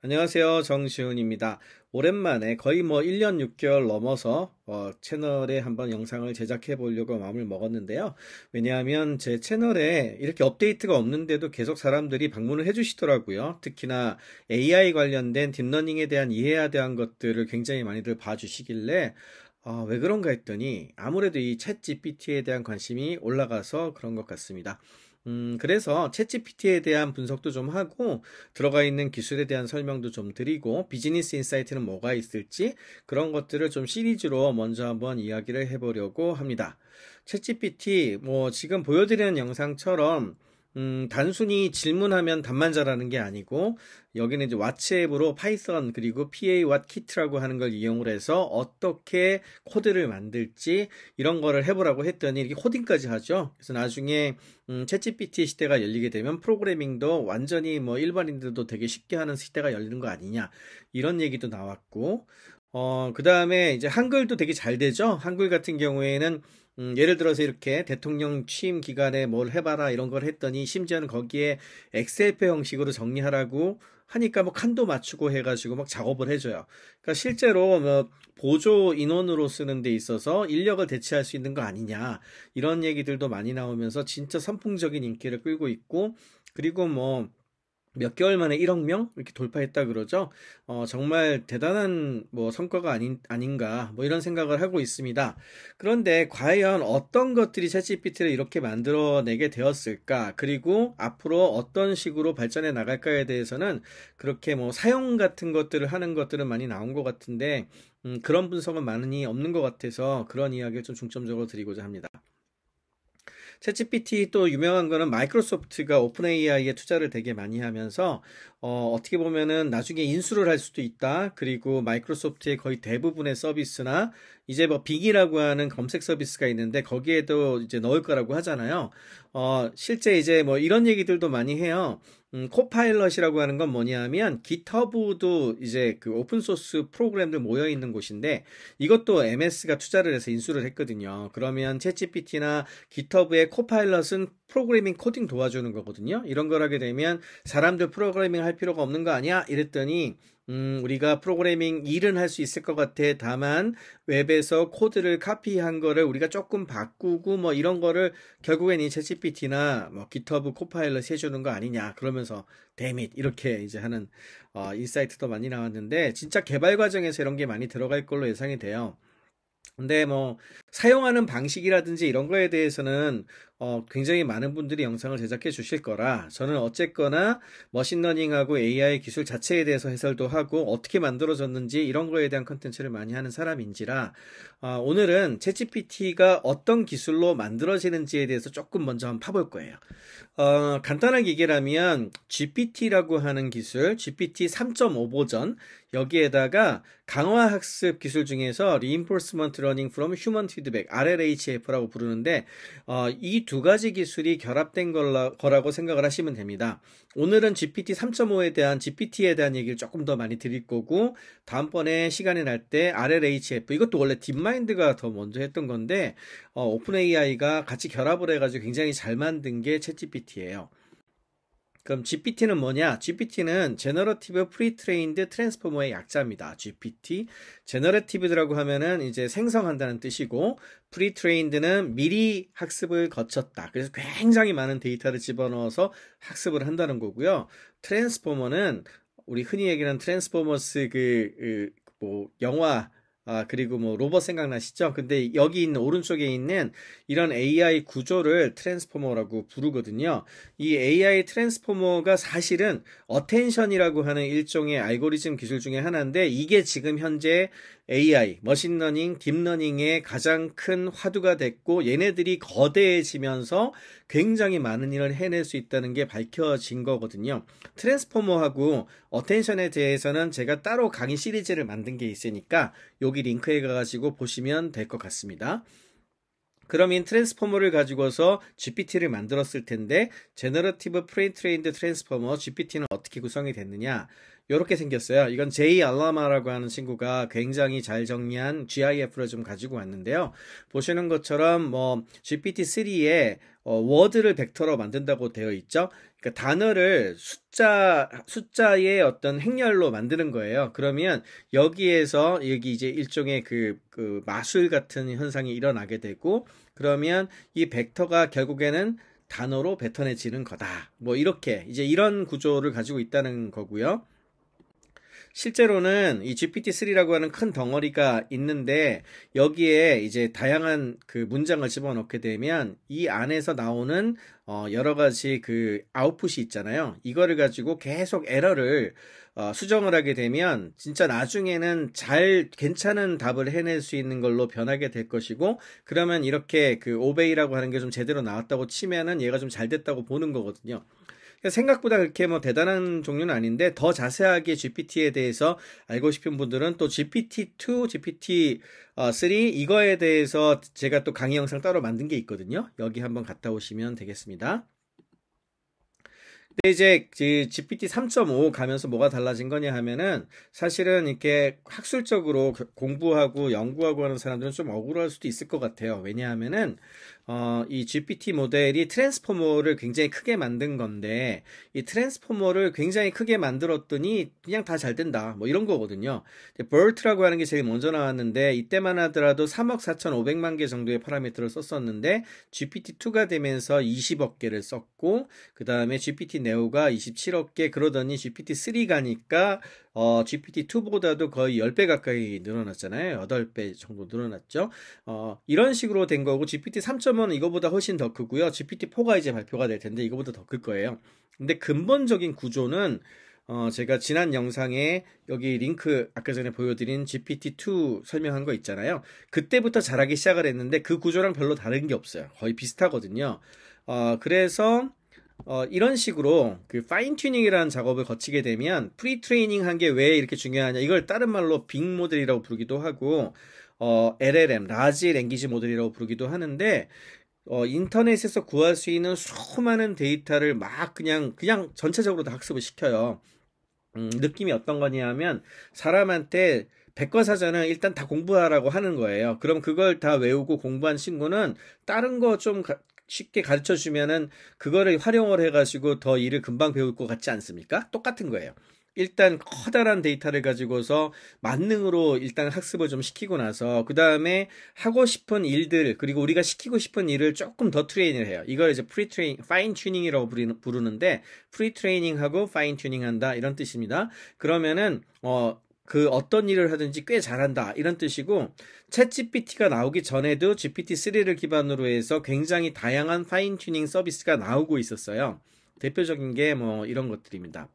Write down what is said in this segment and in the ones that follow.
안녕하세요. 정시훈입니다. 오랜만에 거의 뭐 1년 6개월 넘어서 어, 채널에 한번 영상을 제작해 보려고 마음을 먹었는데요. 왜냐하면 제 채널에 이렇게 업데이트가 없는데도 계속 사람들이 방문을 해주시더라고요. 특히나 AI 관련된 딥러닝에 대한 이해에 대한 것들을 굉장히 많이들 봐주시길래 아, 왜 그런가 했더니 아무래도 이챗 GPT에 대한 관심이 올라가서 그런 것 같습니다. 음, 그래서 채 g p t 에 대한 분석도 좀 하고 들어가 있는 기술에 대한 설명도 좀 드리고 비즈니스 인사이트는 뭐가 있을지 그런 것들을 좀 시리즈로 먼저 한번 이야기를 해보려고 합니다. 채 g p t 뭐 지금 보여드리는 영상처럼 음, 단순히 질문하면 답만 잘하는 게 아니고 여기는 이제 왓츠앱으로 파이썬 그리고 PA 왓 키트라고 하는 걸 이용을 해서 어떻게 코드를 만들지 이런 거를 해보라고 했더니 이렇게 코딩까지 하죠. 그래서 나중에 음, 챗GPT 시대가 열리게 되면 프로그래밍도 완전히 뭐 일반인들도 되게 쉽게 하는 시대가 열리는 거 아니냐 이런 얘기도 나왔고 어, 그 다음에 이제 한글도 되게 잘 되죠? 한글 같은 경우에는, 음, 예를 들어서 이렇게 대통령 취임 기간에 뭘 해봐라 이런 걸 했더니 심지어는 거기에 엑셀표 형식으로 정리하라고 하니까 뭐 칸도 맞추고 해가지고 막 작업을 해줘요. 그러니까 실제로 뭐 보조 인원으로 쓰는 데 있어서 인력을 대체할 수 있는 거 아니냐 이런 얘기들도 많이 나오면서 진짜 선풍적인 인기를 끌고 있고 그리고 뭐몇 개월 만에 1억 명 이렇게 돌파했다 그러죠. 어, 정말 대단한 뭐 성과가 아닌 아닌가 뭐 이런 생각을 하고 있습니다. 그런데 과연 어떤 것들이 챗GPT를 이렇게 만들어내게 되었을까? 그리고 앞으로 어떤 식으로 발전해 나갈까에 대해서는 그렇게 뭐 사용 같은 것들을 하는 것들은 많이 나온 것 같은데 음, 그런 분석은 많이 없는 것 같아서 그런 이야기를 좀 중점적으로 드리고자 합니다. 챗GPT 또 유명한 거는 마이크로소프트가 오픈 AI에 투자를 되게 많이 하면서 어, 어떻게 보면은 나중에 인수를 할 수도 있다. 그리고 마이크로소프트의 거의 대부분의 서비스나 이제 뭐 빅이라고 하는 검색 서비스가 있는데 거기에도 이제 넣을 거라고 하잖아요. 어, 실제 이제 뭐 이런 얘기들도 많이 해요. 음, 코파일럿이라고 하는 건 뭐냐 하면 기터브도 이제 그 오픈소스 프로그램들 모여 있는 곳인데 이것도 MS가 투자를 해서 인수를 했거든요. 그러면 챗 g 피티나 기터브의 코파일럿은 프로그래밍 코딩 도와주는 거거든요. 이런 걸 하게 되면 사람들 프로그래밍 할 필요가 없는 거 아니야? 이랬더니 음, 우리가 프로그래밍 일은 할 수 있을 것 같아. 다만 웹에서 코드를 카피한 거를 우리가 조금 바꾸고 뭐 이런 거를 결국엔 이채 g p 티나뭐 GitHub 코파일럿 해주는 거 아니냐. 그러면서 데밋 이렇게 이제 하는 어, 인사이트도 많이 나왔는데 진짜 개발 과정에서 이런 게 많이 들어갈 걸로 예상이 돼요. 근데 뭐 사용하는 방식이라든지 이런 거에 대해서는 어, 굉장히 많은 분들이 영상을 제작해 주실 거라 저는 어쨌거나 머신러닝하고 AI 기술 자체에 대해서 해설도 하고 어떻게 만들어졌는지 이런 거에 대한 컨텐츠를 많이 하는 사람인지라 어, 오늘은 챗GPT가 어떤 기술로 만들어지는지에 대해서 조금 먼저 한번 파볼 거예요. 어, 간단하게 얘기라면 GPT라고 하는 기술, GPT 3.5 버전 여기에다가 강화 학습 기술 중에서 Reinforcement Learning from Human Feedback (RLHF라고 부르는데 어, 이두 가지 기술이 결합된 거라고 생각을 하시면 됩니다. 오늘은 GPT 3.5에 대한 GPT에 대한 얘기를 조금 더 많이 드릴 거고 다음번에 시간이 날 때 RLHF 이것도 원래 딥마인드가 더 먼저 했던 건데 어, 오픈 AI가 같이 결합을 해가지고 굉장히 잘 만든 게 챗GPT예요. 그럼 GPT는 뭐냐? GPT는 Generative Pre-trained Transformer의 약자입니다. GPT. Generative라고 하면은 이제 생성한다는 뜻이고, Pre-trained는 미리 학습을 거쳤다. 그래서 굉장히 많은 데이터를 집어넣어서 학습을 한다는 거고요. Transformer는 우리 흔히 얘기하는 트랜스포머스 그, 그, 뭐, 영화, 아, 그리고 뭐 로봇 생각나시죠? 근데 여기 있는 오른쪽에 있는 이런 AI 구조를 트랜스포머라고 부르거든요. 이 AI 트랜스포머가 사실은 어텐션이라고 하는 일종의 알고리즘 기술 중에 하나인데 이게 지금 현재 AI, 머신러닝, 딥러닝의 가장 큰 화두가 됐고 얘네들이 거대해지면서 굉장히 많은 일을 해낼 수 있다는 게 밝혀진 거거든요. 트랜스포머하고 어텐션에 대해서는 제가 따로 강의 시리즈를 만든 게 있으니까 여기 링크에 가가지고 보시면 될 것 같습니다. 그럼이 트랜스포머를 가지고서 GPT를 만들었을 텐데 제너러티브 프레이트레인드 트랜스포머 GPT는 어떻게 구성이 됐느냐 이렇게 생겼어요. 이건 제이 알라마라고 하는 친구가 굉장히 잘 정리한 GIF를 좀 가지고 왔는데요. 보시는 것처럼 뭐 GPT-3에 어, 워드를 벡터로 만든다고 되어 있죠. 그러니까 단어를 숫자 숫자의 어떤 행렬로 만드는 거예요. 그러면 여기에서 여기 이제 일종의 그, 그 마술 같은 현상이 일어나게 되고 그러면 이 벡터가 결국에는 단어로 뱉어내지는 거다. 뭐 이렇게 이제 이런 구조를 가지고 있다는 거고요. 실제로는 이 GPT-3라고 하는 큰 덩어리가 있는데 여기에 이제 다양한 그 문장을 집어넣게 되면 이 안에서 나오는 어 여러 가지 그 아웃풋이 있잖아요. 이거를 가지고 계속 에러를 어 수정을 하게 되면 진짜 나중에는 잘 괜찮은 답을 해낼 수 있는 걸로 변하게 될 것이고 그러면 이렇게 그 오베이라고 하는 게 좀 제대로 나왔다고 치면은 얘가 좀 잘 됐다고 보는 거거든요. 그러니까 생각보다 그렇게 뭐 대단한 종류는 아닌데 더 자세하게 GPT에 대해서 알고 싶은 분들은 또 GPT2, GPT 3 어, 이거에 대해서 제가 또 강의 영상 따로 만든 게 있거든요. 여기 한번 갔다 오시면 되겠습니다. 근데 이제 그 GPT 3.5 가면서 뭐가 달라진 거냐 하면은 사실은 이렇게 학술적으로 공부하고 연구하고 하는 사람들은 좀 억울할 수도 있을 것 같아요. 왜냐하면은 어, 이 GPT 모델이 트랜스포머를 굉장히 크게 만든 건데 이 트랜스포머를 굉장히 크게 만들었더니 그냥 다 잘 된다 뭐 이런 거거든요. 볼트라고 하는 게 제일 먼저 나왔는데 이때만 하더라도 3억 4,500만 개 정도의 파라미터를 썼었는데 GPT2가 되면서 20억 개를 썼고 그 다음에 GPT n e o 가 27억 개 그러더니 GPT3 가니까 어, GPT-2보다도 거의 10배 가까이 늘어났잖아요. 8배 정도 늘어났죠. 어, 이런 식으로 된 거고 GPT-3.1은 이거보다 훨씬 더 크고요. GPT-4가 이제 발표가 될 텐데 이거보다 더 클 거예요. 근데 근본적인 구조는 어, 제가 지난 영상에 여기 링크 아까 전에 보여드린 GPT-2 설명한 거 있잖아요. 그때부터 잘하기 시작을 했는데 그 구조랑 별로 다른 게 없어요. 거의 비슷하거든요. 어, 그래서 어, 이런 식으로 그 파인 튜닝이라는 작업을 거치게 되면 프리 트레이닝 한 게 왜 이렇게 중요하냐 이걸 다른 말로 빅 모델이라고 부르기도 하고 어, LLM 라지 랭귀지 모델이라고 부르기도 하는데 어, 인터넷에서 구할 수 있는 수많은 데이터를 막 그냥 그냥 전체적으로 다 학습을 시켜요. 음, 느낌이 어떤 거냐면 사람한테 백과사전은 일단 다 공부하라고 하는 거예요. 그럼 그걸 다 외우고 공부한 친구는 다른 거좀 쉽게 가르쳐 주면은 그거를 활용을 해가지고 더 일을 금방 배울 것 같지 않습니까? 똑같은 거예요. 일단 커다란 데이터를 가지고서 만능으로 일단 학습을 좀 시키고 나서 그 다음에 하고 싶은 일들 그리고 우리가 시키고 싶은 일을 조금 더 트레이닝을 해요. 이걸 이제 프리 트레이닝, 파인 튜닝이라고 부르는데 프리 트레이닝하고 파인 튜닝한다 이런 뜻입니다. 그러면은 어그 어떤 일을 하든지 꽤 잘한다 이런 뜻이고 챗 GPT가 나오기 전에도 GPT-3를 기반으로 해서 굉장히 다양한 파인 튜닝 서비스가 나오고 있었어요. 대표적인 게 뭐 이런 것들입니다.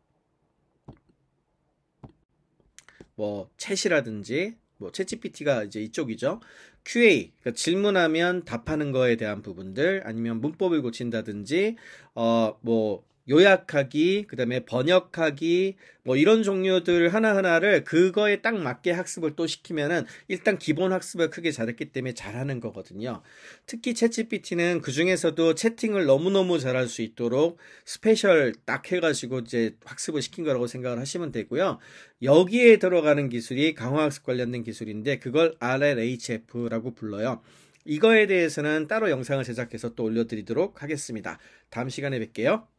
뭐 챗이라든지 뭐 챗GPT가 이제 이쪽이죠. QA 그러니까 질문하면 답하는 거에 대한 부분들 아니면 문법을 고친다든지 어뭐 요약하기, 그 다음에 번역하기, 뭐 이런 종류들 하나하나를 그거에 딱 맞게 학습을 또 시키면은 일단 기본 학습을 크게 잘했기 때문에 잘하는 거거든요. 특히 채 g 피티는그 중에서도 채팅을 너무너무 잘할 수 있도록 스페셜 딱 해가지고 이제 학습을 시킨 거라고 생각을 하시면 되고요. 여기에 들어가는 기술이 강화학습 관련된 기술인데 그걸 RLHF라고 불러요. 이거에 대해서는 따로 영상을 제작해서 또 올려드리도록 하겠습니다. 다음 시간에 뵐게요.